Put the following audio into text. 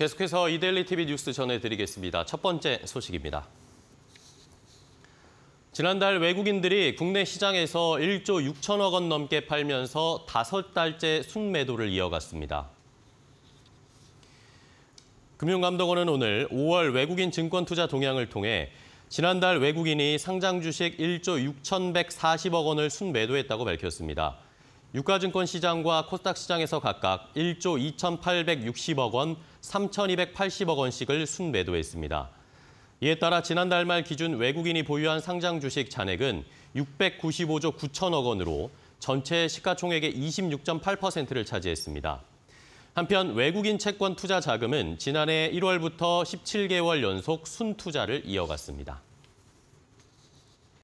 계속해서 이데일리 TV 뉴스 전해드리겠습니다. 첫 번째 소식입니다. 지난달 외국인들이 국내 시장에서 1조 6천억 원 넘게 팔면서 다섯 달째 순매도를 이어갔습니다. 금융감독원은 오늘 5월 외국인 증권 투자 동향을 통해 지난달 외국인이 상장 주식 1조 6,140억 원을 순매도했다고 밝혔습니다. 유가증권 시장과 코스닥 시장에서 각각 1조 2,860억 원, 3,280억 원씩을 순매도했습니다. 이에 따라 지난달 말 기준 외국인이 보유한 상장 주식 잔액은 695조 9천억 원으로 전체 시가총액의 26.8%를 차지했습니다. 한편 외국인 채권 투자 자금은 지난해 1월부터 17개월 연속 순투자를 이어갔습니다.